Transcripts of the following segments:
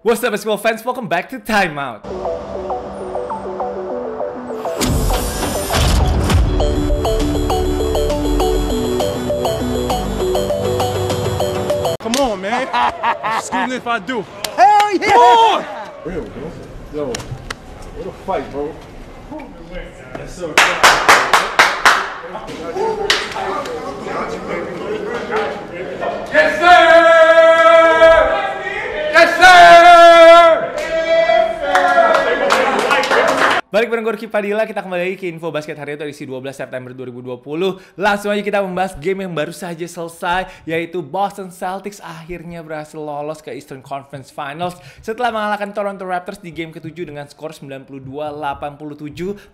What's up, basketball fans? Welcome back to Timeout. Come on, man. Excuse me if I do. Hell yeah! Come on! Real, bro. Yo, what a fight, bro. Balik bareng gue Padilla, kita kembali lagi ke Info Basket hari itu edisi 12 September 2020. Langsung aja kita membahas game yang baru saja selesai, yaitu Boston Celtics akhirnya berhasil lolos ke Eastern Conference Finals setelah mengalahkan Toronto Raptors di game ketujuh dengan skor 92-87.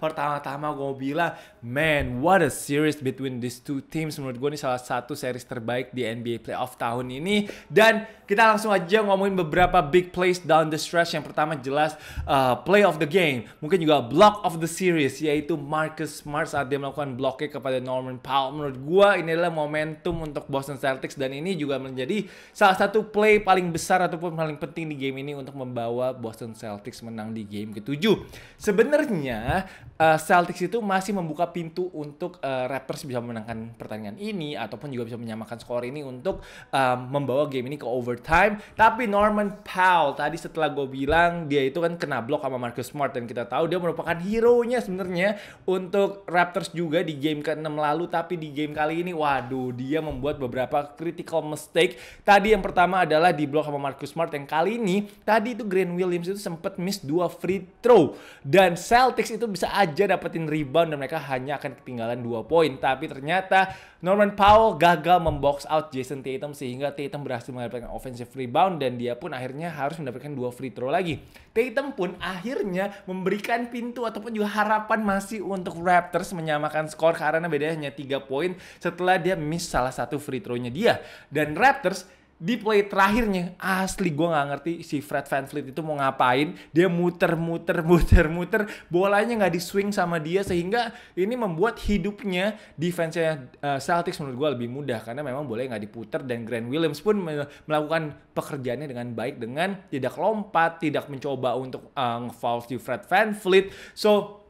Pertama-tama gue mau bilang, man, what a series between these two teams. Menurut gue ini salah satu series terbaik di NBA Playoff tahun ini. Dan kita langsung aja ngomongin beberapa big plays down the stretch. Yang pertama jelas uh, play of the game. Mungkin juga block of the series yaitu Marcus Smart saat dia melakukan bloknya kepada Norman Powell. Menurut gue ini adalah momentum untuk Boston Celtics dan ini juga menjadi salah satu play paling besar ataupun paling penting di game ini untuk membawa Boston Celtics menang di game ke ketujuh. Sebenarnya uh, Celtics itu masih membuka pintu untuk uh, Raptors bisa memenangkan pertandingan ini ataupun juga bisa menyamakan skor ini untuk uh, membawa game ini ke overtime. Tapi Norman Powell tadi setelah gue bilang dia itu kan kena block sama Marcus Smart dan kita tahu dia merupakan merupakan hero-nya sebenarnya untuk Raptors juga di game ke-6 lalu tapi di game kali ini waduh dia membuat beberapa critical mistake. Tadi yang pertama adalah di blok sama Marcus Smart yang kali ini tadi itu Grant Williams itu sempat miss dua free throw dan Celtics itu bisa aja dapetin rebound dan mereka hanya akan ketinggalan dua poin tapi ternyata Norman Powell gagal membox out Jason Tatum sehingga Tatum berhasil mendapatkan offensive rebound dan dia pun akhirnya harus mendapatkan dua free throw lagi. Tatum pun akhirnya memberikan pintu pintu ataupun juga harapan masih untuk Raptors menyamakan skor karena bedanya hanya 3 poin setelah dia miss salah satu free throw-nya dia. Dan Raptors di play terakhirnya asli gue nggak ngerti si Fred Van Fleet itu mau ngapain dia muter muter muter muter bolanya nggak di swing sama dia sehingga ini membuat hidupnya defense-nya eh, Celtics menurut gue lebih mudah karena memang bolanya nggak diputer dan Grant Williams pun melakukan pekerjaannya dengan baik dengan tidak lompat tidak mencoba untuk uh, ngefoul si Fred Van Fleet so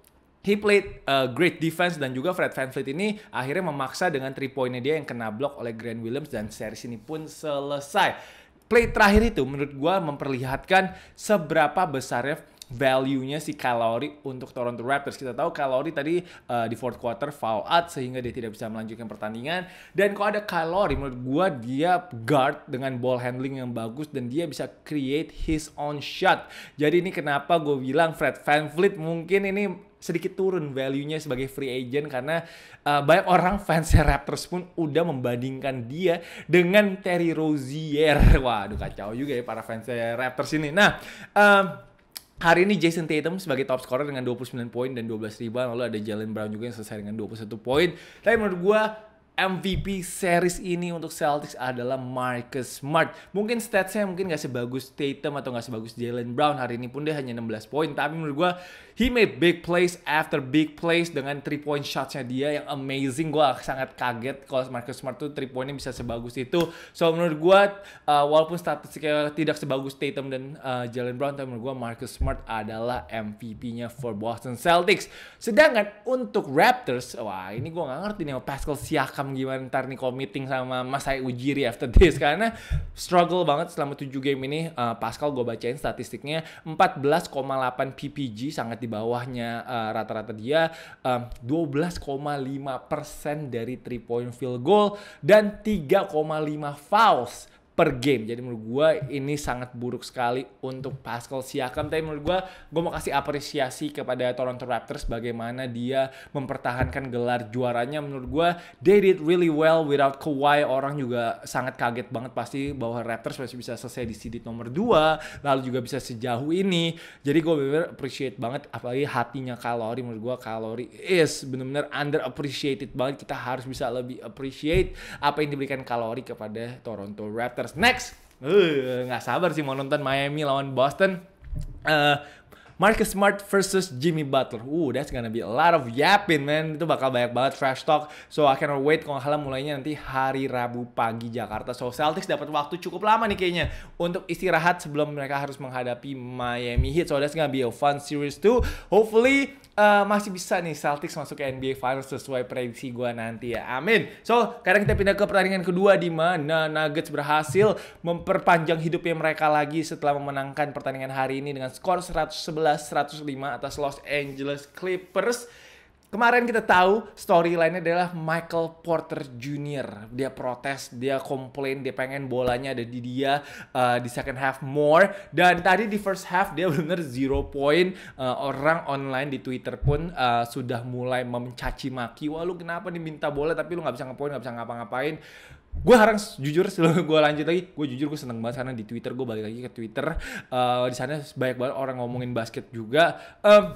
he played a great defense dan juga Fred Van Fleet ini akhirnya memaksa dengan three pointnya dia yang kena blok oleh Grant Williams dan series ini pun selesai. Play terakhir itu menurut gue memperlihatkan seberapa besarnya value-nya si kalori untuk Toronto Raptors. Kita tahu kalori tadi uh, di fourth quarter foul out sehingga dia tidak bisa melanjutkan pertandingan. Dan kalau ada kalori menurut gue dia guard dengan ball handling yang bagus dan dia bisa create his own shot. Jadi ini kenapa gue bilang Fred VanVleet mungkin ini sedikit turun value-nya sebagai free agent karena uh, banyak orang fans Raptors pun udah membandingkan dia dengan Terry Rozier. Waduh kacau juga ya para fans Raptors ini. Nah, um, Hari ini Jason Tatum sebagai top scorer dengan 29 poin dan 12 ribuan. Lalu ada Jalen Brown juga yang selesai dengan 21 poin. Tapi menurut gue MVP series ini untuk Celtics adalah Marcus Smart. Mungkin statsnya mungkin nggak sebagus Tatum atau nggak sebagus Jalen Brown hari ini pun dia hanya 16 poin. Tapi menurut gue, he made big plays after big plays dengan 3 point shotsnya dia yang amazing. Gue sangat kaget kalau Marcus Smart tuh 3 pointnya bisa sebagus itu. So menurut gue, uh, walaupun statistiknya tidak sebagus Tatum dan uh, Jalen Brown, tapi menurut gue Marcus Smart adalah MVP-nya for Boston Celtics. Sedangkan untuk Raptors, wah ini gue nggak ngerti nih Pascal Siakam paham gimana ntar nih committing sama Mas saya Ujiri after this karena struggle banget selama 7 game ini uh, Pascal gue bacain statistiknya 14,8 PPG sangat di bawahnya rata eh, rata-rata dia um, 12,5% dari 3 point field goal dan 3,5 fouls per game. Jadi menurut gue ini sangat buruk sekali untuk Pascal Siakam. Tapi menurut gue, gue mau kasih apresiasi kepada Toronto Raptors bagaimana dia mempertahankan gelar juaranya. Menurut gue, they did really well without Kawhi. Orang juga sangat kaget banget pasti bahwa Raptors masih bisa selesai di seed nomor 2, lalu juga bisa sejauh ini. Jadi gue bener bener appreciate banget, apalagi hatinya Kalori. Menurut gue, Kalori is bener-bener underappreciated banget. Kita harus bisa lebih appreciate apa yang diberikan Kalori kepada Toronto Raptors. Raptors Next, eh, nggak uh, sabar sih mau nonton Miami lawan Boston. Uh, Marcus Smart versus Jimmy Butler. Uh, that's gonna be a lot of yapping, man. Itu bakal banyak banget trash talk. So I cannot wait kalau salah mulainya nanti hari Rabu pagi Jakarta. So Celtics dapat waktu cukup lama nih kayaknya untuk istirahat sebelum mereka harus menghadapi Miami Heat. So that's gonna be a fun series too. Hopefully uh, masih bisa nih Celtics masuk ke NBA Finals sesuai prediksi gue nanti ya. Amin. So, sekarang kita pindah ke pertandingan kedua di mana Nuggets berhasil memperpanjang hidupnya mereka lagi setelah memenangkan pertandingan hari ini dengan skor 111-105 atas Los Angeles Clippers Kemarin kita tahu storyline nya adalah Michael Porter Jr. Dia protes, dia komplain, dia pengen bolanya ada di dia uh, di second half more. Dan tadi di first half dia benar zero point. Uh, orang online di Twitter pun uh, sudah mulai mencaci maki. Wah lu kenapa diminta bola tapi lu nggak bisa ngepoin, nggak bisa ngapa-ngapain gue harang jujur sebelum gue lanjut lagi gue jujur gue seneng banget karena di twitter gue balik lagi ke twitter uh, di sana banyak banget orang ngomongin basket juga um,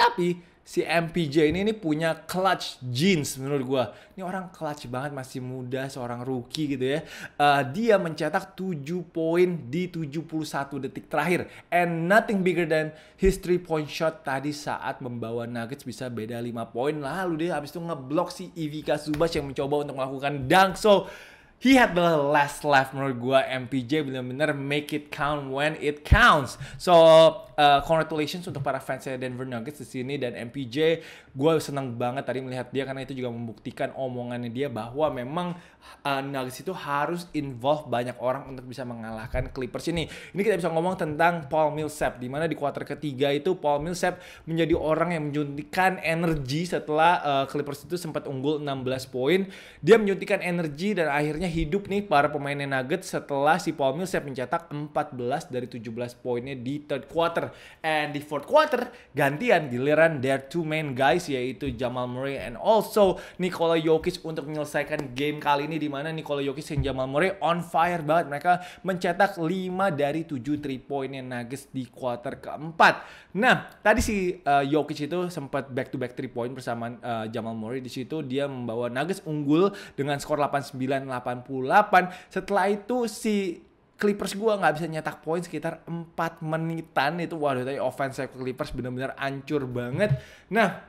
tapi si MPJ ini ini punya clutch jeans menurut gue. Ini orang clutch banget masih muda seorang rookie gitu ya. Uh, dia mencetak 7 poin di 71 detik terakhir and nothing bigger than his 3 point shot tadi saat membawa Nuggets bisa beda 5 poin lalu dia habis itu ngeblok si Ivica Zubac yang mencoba untuk melakukan dunk. So he had the last laugh menurut gue MPJ bener-bener make it count when it counts so uh, congratulations untuk para fansnya Denver Nuggets di sini dan MPJ gue senang banget tadi melihat dia karena itu juga membuktikan omongannya dia bahwa memang uh, Nuggets itu harus involve banyak orang untuk bisa mengalahkan Clippers ini ini kita bisa ngomong tentang Paul Millsap di mana di kuarter ketiga itu Paul Millsap menjadi orang yang menjuntikan energi setelah uh, Clippers itu sempat unggul 16 poin dia menjuntikan energi dan akhirnya hidup nih para pemainnya Nuggets setelah si Paul Millsap mencetak 14 dari 17 poinnya di third quarter. And di fourth quarter, gantian giliran their two main guys yaitu Jamal Murray and also Nikola Jokic untuk menyelesaikan game kali ini di mana Nikola Jokic dan Jamal Murray on fire banget. Mereka mencetak 5 dari 7 3 poinnya Nuggets di quarter keempat. Nah, tadi si uh, Jokic itu sempat back to back 3 point bersama uh, Jamal Murray di situ dia membawa Nuggets unggul dengan skor 89 88. Setelah itu si Clippers gue nggak bisa nyetak poin sekitar 4 menitan itu waduh tadi offense Clippers bener-bener ancur banget. Nah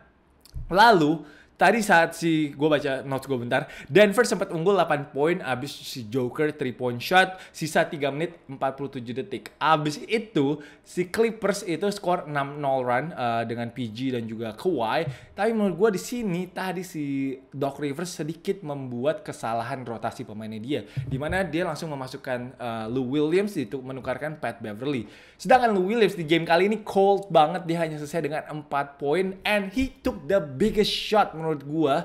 lalu Tadi saat si gue baca notes gue bentar, Denver sempat unggul 8 poin abis si Joker 3 point shot sisa 3 menit 47 detik. Abis itu si Clippers itu skor 6-0 run uh, dengan PG dan juga Kawhi. Tapi menurut gue di sini tadi si Doc Rivers sedikit membuat kesalahan rotasi pemainnya dia, dimana dia langsung memasukkan uh, Lou Williams itu menukarkan Pat Beverly. Sedangkan Lou Williams di game kali ini cold banget dia hanya selesai dengan 4 poin and he took the biggest shot menurut menurut gua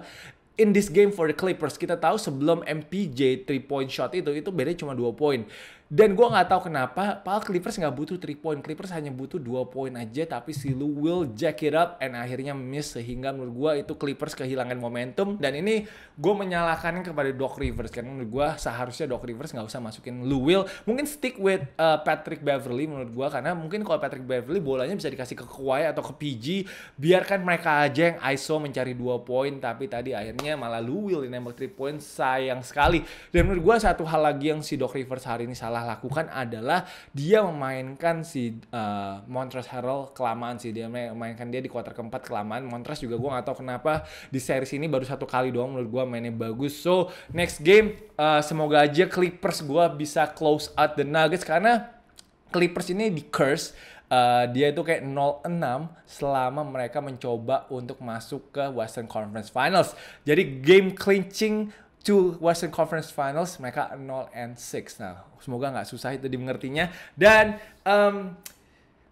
in this game for the Clippers kita tahu sebelum MPJ 3 point shot itu itu bedanya cuma 2 poin dan gue gak tahu kenapa, Pal Clippers gak butuh 3 point. Clippers hanya butuh 2 poin aja, tapi si Lu will jack it up and akhirnya miss. Sehingga menurut gue itu Clippers kehilangan momentum. Dan ini gue menyalahkan kepada Doc Rivers. Karena menurut gue seharusnya Doc Rivers gak usah masukin Lu Will. Mungkin stick with uh, Patrick Beverly menurut gue. Karena mungkin kalau Patrick Beverly bolanya bisa dikasih ke Kawhi atau ke PG. Biarkan mereka aja yang ISO mencari 2 poin. Tapi tadi akhirnya malah Lu Will yang nembak 3 poin. Sayang sekali. Dan menurut gue satu hal lagi yang si Doc Rivers hari ini salah salah lakukan adalah dia memainkan si uh, Montrezl Harrell kelamaan sih dia memainkan dia di kuarter keempat kelamaan Montres juga gue gak tahu kenapa di series ini baru satu kali doang menurut gue mainnya bagus so next game uh, semoga aja Clippers gue bisa close out the Nuggets karena Clippers ini di curse Uh, dia itu kayak 0-6 selama mereka mencoba untuk masuk ke Western Conference Finals. Jadi game clinching two Western Conference Finals mereka 0 and 6. Nah, semoga nggak susah itu dimengertinya dan um,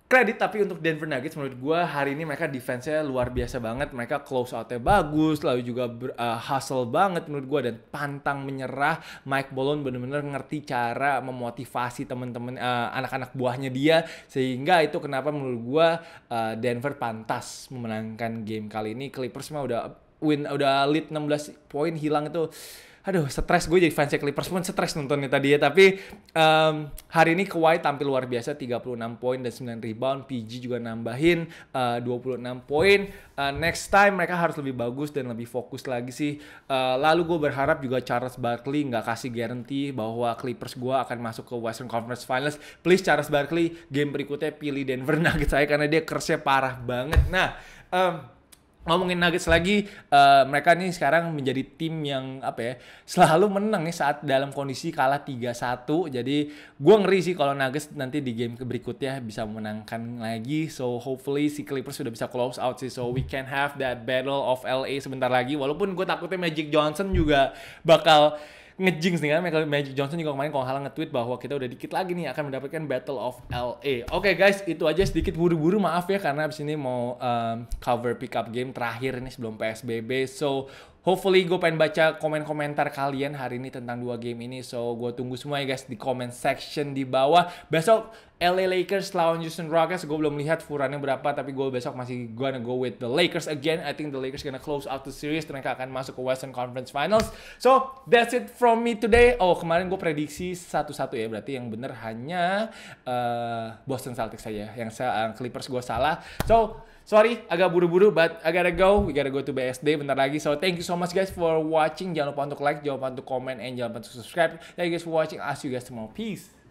kredit tapi untuk Denver Nuggets menurut gue hari ini mereka defense-nya luar biasa banget mereka close out-nya bagus lalu juga ber, uh, hustle banget menurut gue dan pantang menyerah Mike Bolon bener-bener ngerti cara memotivasi temen-temen uh, anak-anak buahnya dia sehingga itu kenapa menurut gue uh, Denver pantas memenangkan game kali ini Clippers mah udah win udah lead 16 poin hilang itu aduh stres gue jadi fans ya, Clippers pun stres nontonnya tadi ya tapi um, hari ini Kawhi tampil luar biasa 36 poin dan 9 rebound PG juga nambahin eh, uh, 26 poin uh, next time mereka harus lebih bagus dan lebih fokus lagi sih uh, lalu gue berharap juga Charles Barkley nggak kasih guarantee bahwa Clippers gue akan masuk ke Western Conference Finals please Charles Barkley game berikutnya pilih Denver Nuggets saya karena dia kerja parah banget nah um, ngomongin Nuggets lagi, uh, mereka nih sekarang menjadi tim yang apa ya, selalu menang nih saat dalam kondisi kalah 3-1. Jadi gue ngeri sih kalau Nuggets nanti di game berikutnya bisa menangkan lagi. So hopefully si Clippers sudah bisa close out sih. So we can have that battle of LA sebentar lagi. Walaupun gue takutnya Magic Johnson juga bakal ngejinx nih kan Michael Magic Johnson juga kemarin kalau halang nge-tweet bahwa kita udah dikit lagi nih akan mendapatkan Battle of LA. Oke okay, guys, itu aja sedikit buru-buru maaf ya karena abis ini mau um, cover pickup game terakhir ini sebelum PSBB. So hopefully gue pengen baca komen-komentar kalian hari ini tentang dua game ini. So, gue tunggu semua ya guys di comment section di bawah. Besok LA Lakers lawan Houston Rockets. Gue belum lihat furannya berapa, tapi gue besok masih gonna go with the Lakers again. I think the Lakers gonna close out the series. Mereka akan masuk ke Western Conference Finals. So, that's it from me today. Oh, kemarin gue prediksi satu-satu ya. Berarti yang bener hanya uh, Boston Celtics saja. Yang saya, uh, eh, Clippers gue salah. So, Sorry, agak buru-buru, but I gotta go. We gotta go to BSD bentar lagi. So, thank you so much guys for watching. Jangan lupa untuk like, jangan lupa untuk comment, and jangan lupa untuk subscribe. Thank you guys for watching. I'll see you guys tomorrow. Peace.